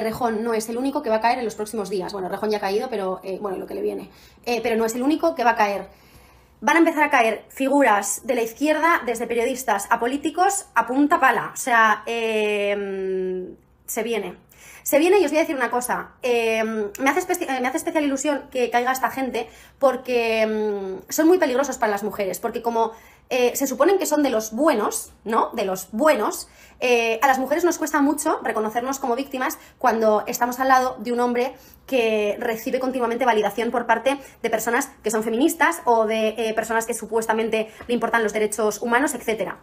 Rejón no es el único que va a caer en los próximos días. Bueno, rejón ya ha caído, pero eh, bueno, lo que le viene. Eh, pero no es el único que va a caer. Van a empezar a caer figuras de la izquierda, desde periodistas a políticos, a punta pala. O sea, eh, se viene. Se viene y os voy a decir una cosa. Eh, eh, me, hace especial ilusión que caiga esta gente porque mm, son muy peligrosos para las mujeres, porque como eh, se suponen que son de los buenos, ¿no? De los buenos, a las mujeres nos cuesta mucho reconocernos como víctimas cuando estamos al lado de un hombre que recibe continuamente validación por parte de personas que son feministas o de personas que supuestamente le importan los derechos humanos, etcétera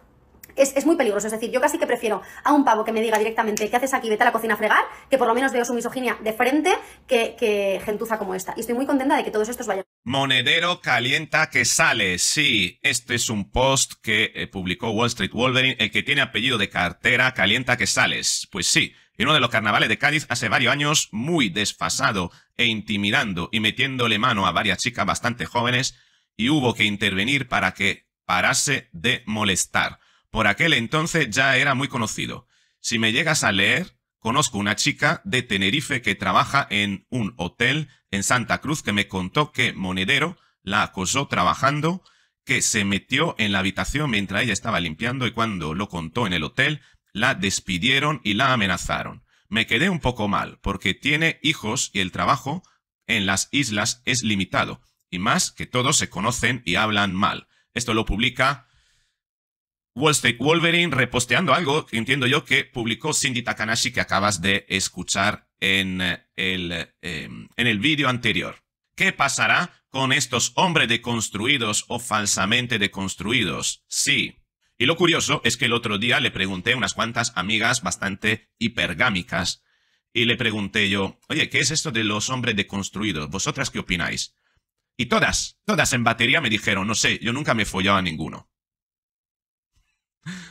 es, muy peligroso. Es decir, yo casi que prefiero a un pavo que me diga directamente qué haces aquí, vete a la cocina a fregar, que por lo menos veo su misoginia de frente, que, gentuza como esta. Y estoy muy contenta de que todos estos vayan. Monedero calienta que sales. Sí, este es un post que eh, publicó Wall Street Wolverine, el que tiene apellido de cartera calienta que sales. Pues sí, en uno de los carnavales de Cádiz hace varios años, muy desfasado e intimidando y metiéndole mano a varias chicas bastante jóvenes, y hubo que intervenir para que parase de molestar. Por aquel entonces ya era muy conocido. Si me llegas a leer, conozco una chica de Tenerife que trabaja en un hotel en Santa Cruz que me contó que Monedero la acosó trabajando, que se metió en la habitación mientras ella estaba limpiando y cuando lo contó en el hotel, la despidieron y la amenazaron. Me quedé un poco mal, porque tiene hijos y el trabajo en las islas es limitado, y más que todos se conocen y hablan mal. Esto lo publica Wolverine reposteando algo, entiendo yo, que publicó Cindy Takanashi que acabas de escuchar en eh, el, em, en el vídeo anterior. ¿Qué pasará con estos hombres deconstruidos o falsamente deconstruidos? Sí. Y lo curioso es que el otro día le pregunté a unas cuantas amigas bastante hipergámicas y le pregunté yo, oye, ¿qué es esto de los hombres deconstruidos? ¿Vosotras qué opináis? Y todas, todas en batería me dijeron, no sé, yo nunca me he a ninguno.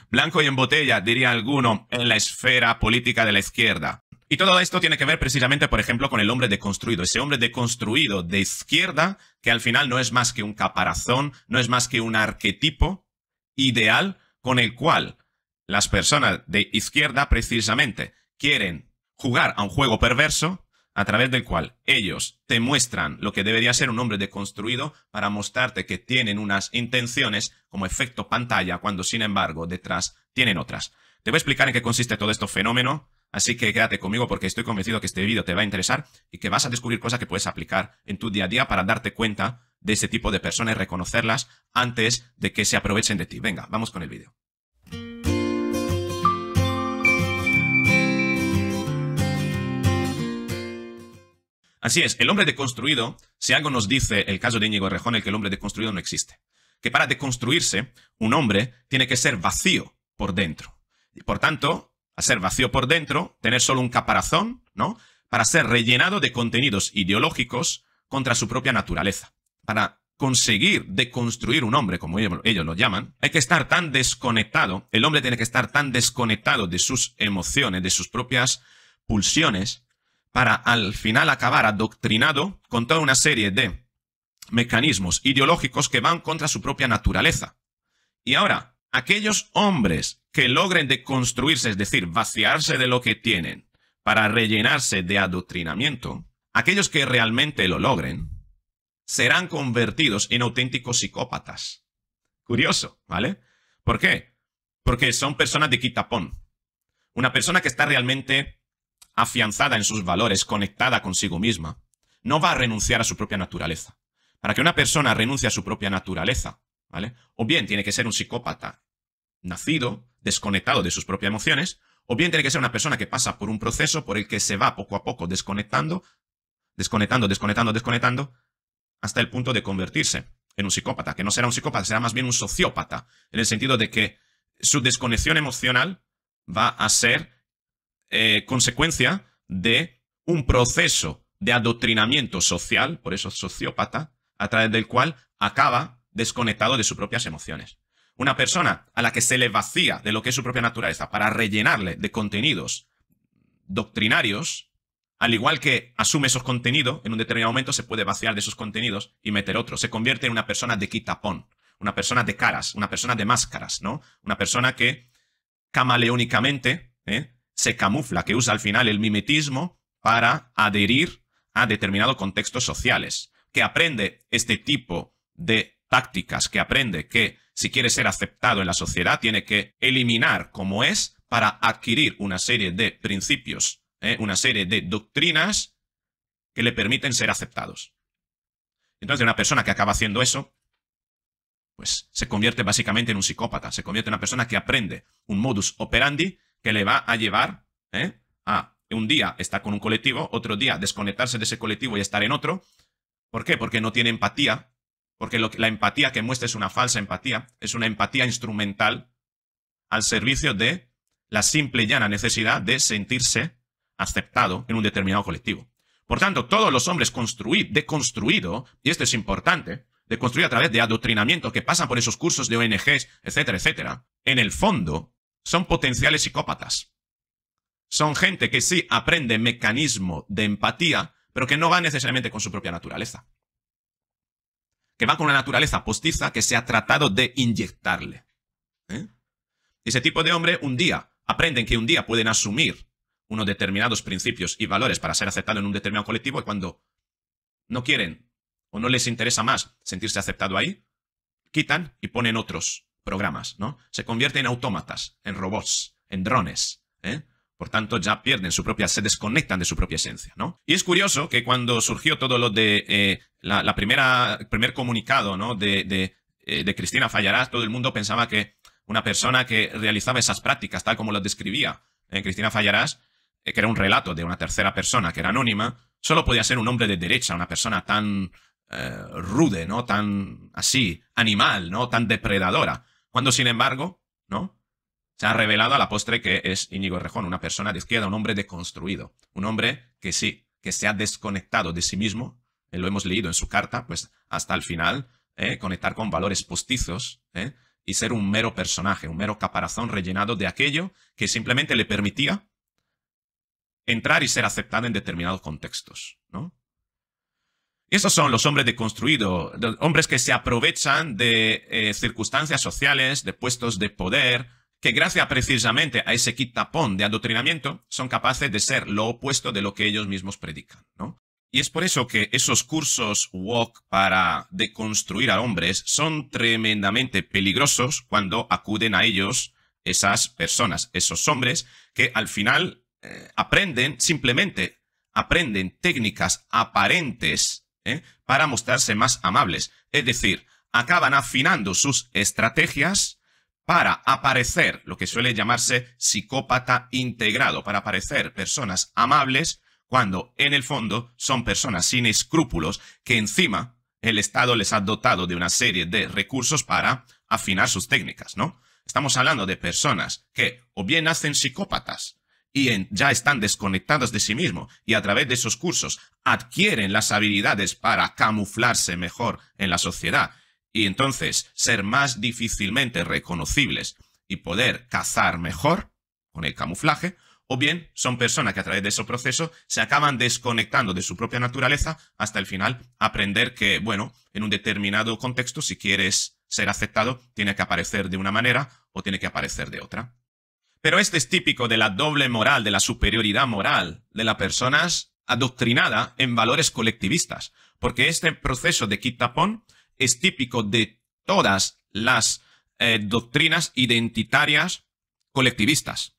Blanco y en botella, diría alguno, en la esfera política de la izquierda. Y todo esto tiene que ver precisamente, por ejemplo, con el hombre deconstruido, ese hombre deconstruido de izquierda que al final no es más que un caparazón, no es más que un arquetipo ideal con el cual las personas de izquierda precisamente quieren jugar a un juego perverso a través del cual ellos te muestran lo que debería ser un hombre deconstruido para mostrarte que tienen unas intenciones como efecto pantalla cuando sin embargo detrás tienen otras. Te voy a explicar en qué consiste todo este fenómeno, así que quédate conmigo porque estoy convencido que este vídeo te va a interesar y que vas a descubrir cosas que puedes aplicar en tu día a día para darte cuenta de ese tipo de personas y reconocerlas antes de que se aprovechen de ti. Venga, vamos con el vídeo. Así es, el hombre deconstruido, si algo nos dice el caso de Íñigo Rejón, el que el hombre deconstruido no existe. Que para deconstruirse, un hombre tiene que ser vacío por dentro. Y por tanto, a ser vacío por dentro, tener solo un caparazón, ¿no? Para ser rellenado de contenidos ideológicos contra su propia naturaleza. Para conseguir deconstruir un hombre, como ellos lo llaman, hay que estar tan desconectado, el hombre tiene que estar tan desconectado de sus emociones, de sus propias pulsiones, para al final acabar adoctrinado con toda una serie de mecanismos ideológicos que van contra su propia naturaleza. Y ahora, aquellos hombres que logren deconstruirse, es decir, vaciarse de lo que tienen para rellenarse de adoctrinamiento, aquellos que realmente lo logren, serán convertidos en auténticos psicópatas. Curioso, ¿vale? ¿Por qué? Porque son personas de quitapón. Una persona que está realmente afianzada en sus valores, conectada consigo misma, no va a renunciar a su propia naturaleza. Para que una persona renuncie a su propia naturaleza, ¿vale? O bien tiene que ser un psicópata nacido, desconectado de sus propias emociones, o bien tiene que ser una persona que pasa por un proceso por el que se va poco a poco desconectando, desconectando, desconectando, desconectando, hasta el punto de convertirse en un psicópata, que no será un psicópata, será más bien un sociópata, en el sentido de que su desconexión emocional va a ser eh, consecuencia de un proceso de adoctrinamiento social, por eso sociópata, a través del cual acaba desconectado de sus propias emociones. Una persona a la que se le vacía de lo que es su propia naturaleza para rellenarle de contenidos doctrinarios, al igual que asume esos contenidos, en un determinado momento se puede vaciar de esos contenidos y meter otros. Se convierte en una persona de quitapón, una persona de caras, una persona de máscaras, ¿no? Una persona que camaleónicamente ¿eh? se camufla, que usa al final el mimetismo para adherir a determinados contextos sociales, que aprende este tipo de tácticas, que aprende que si quiere ser aceptado en la sociedad tiene que eliminar como es para adquirir una serie de principios, ¿eh? una serie de doctrinas que le permiten ser aceptados. Entonces una persona que acaba haciendo eso, pues se convierte básicamente en un psicópata, se convierte en una persona que aprende un modus operandi que le va a llevar ¿eh? a ah, un día estar con un colectivo, otro día desconectarse de ese colectivo y estar en otro. ¿Por qué? Porque no tiene empatía, porque la empatía que muestra es una falsa empatía, es una empatía instrumental al servicio de la simple y llana necesidad de sentirse aceptado en un determinado colectivo. Por tanto, todos los hombres construidos, deconstruido, y esto es importante, deconstruido a través de adoctrinamiento que pasan por esos cursos de ONGs, etcétera, etcétera, en el fondo son potenciales psicópatas. Son gente que sí aprende mecanismo de empatía, pero que no va necesariamente con su propia naturaleza. Que va con una naturaleza postiza que se ha tratado de inyectarle. ¿eh? Ese tipo de hombre un día aprenden que un día pueden asumir unos determinados principios y valores para ser aceptado en un determinado colectivo y cuando no quieren o no les interesa más sentirse aceptado ahí, quitan y ponen otros programas, ¿no? Se convierte en autómatas, en robots, en drones, ¿eh? Por tanto, ya pierden su propia, se desconectan de su propia esencia, ¿no? Y es curioso que cuando surgió todo lo de eh, la, primera, primer comunicado, ¿no? Eh, de, Cristina Fallarás, todo el mundo pensaba que una persona que realizaba esas prácticas, tal como las describía Cristina Fallarás, que era un relato de una tercera persona que era anónima, solo podía ser un hombre de derecha, una persona tan rude, ¿no? Tan así, animal, ¿no? Tan depredadora. Cuando, sin embargo, ¿no? Se ha revelado a la postre que es Íñigo Rejón, una persona de izquierda, un hombre deconstruido, un hombre que sí, que se ha desconectado de sí mismo, eh, lo hemos leído en su carta, pues hasta el final, ¿eh? conectar con valores postizos ¿eh? y ser un mero personaje, un mero caparazón rellenado de aquello que simplemente le permitía entrar y ser aceptado en determinados contextos, ¿no? Esos son los hombres deconstruidos, hombres que se aprovechan de eh, circunstancias sociales, de puestos de poder, que gracias precisamente a ese kit tapón de adoctrinamiento son capaces de ser lo opuesto de lo que ellos mismos predican, ¿no? Y es por eso que esos cursos walk para deconstruir a hombres son tremendamente peligrosos cuando acuden a ellos esas personas, esos hombres que al final eh, aprenden simplemente, aprenden técnicas aparentes ¿eh? para mostrarse más amables. Es decir, acaban afinando sus estrategias para aparecer lo que suele llamarse psicópata integrado, para aparecer personas amables cuando en el fondo son personas sin escrúpulos que encima el Estado les ha dotado de una serie de recursos para afinar sus técnicas, ¿no? Estamos hablando de personas que o bien hacen psicópatas y en, ya están desconectados de sí mismos y a través de esos cursos adquieren las habilidades para camuflarse mejor en la sociedad y entonces ser más difícilmente reconocibles y poder cazar mejor con el camuflaje, o bien son personas que a través de ese proceso se acaban desconectando de su propia naturaleza hasta el final aprender que, bueno, en un determinado contexto, si quieres ser aceptado, tiene que aparecer de una manera o tiene que aparecer de otra. Pero este es típico de la doble moral, de la superioridad moral de las personas adoctrinada en valores colectivistas, porque este proceso de quitapón es típico de todas las eh, doctrinas identitarias colectivistas.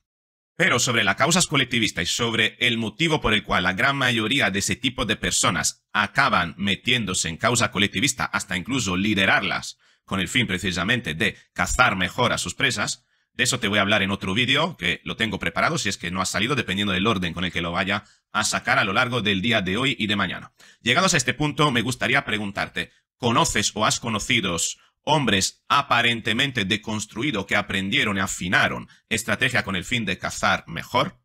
Pero sobre las causas colectivistas y sobre el motivo por el cual la gran mayoría de ese tipo de personas acaban metiéndose en causa colectivista hasta incluso liderarlas con el fin precisamente de cazar mejor a sus presas, de eso te voy a hablar en otro vídeo, que lo tengo preparado si es que no ha salido, dependiendo del orden con el que lo vaya a sacar a lo largo del día de hoy y de mañana. Llegados a este punto, me gustaría preguntarte, ¿conoces o has conocido hombres aparentemente deconstruidos que aprendieron y afinaron estrategia con el fin de cazar mejor?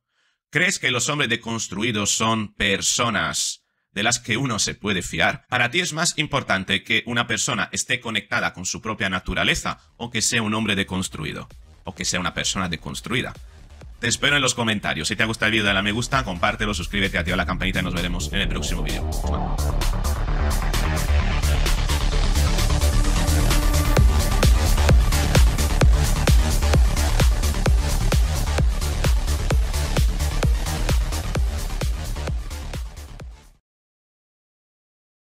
¿Crees que los hombres deconstruidos son personas de las que uno se puede fiar. Para ti es más importante que una persona esté conectada con su propia naturaleza o que sea un hombre deconstruido o que sea una persona deconstruida. Te espero en los comentarios. Si te ha gustado el video, dale a me gusta, compártelo, suscríbete, activa la campanita y nos veremos en el próximo video.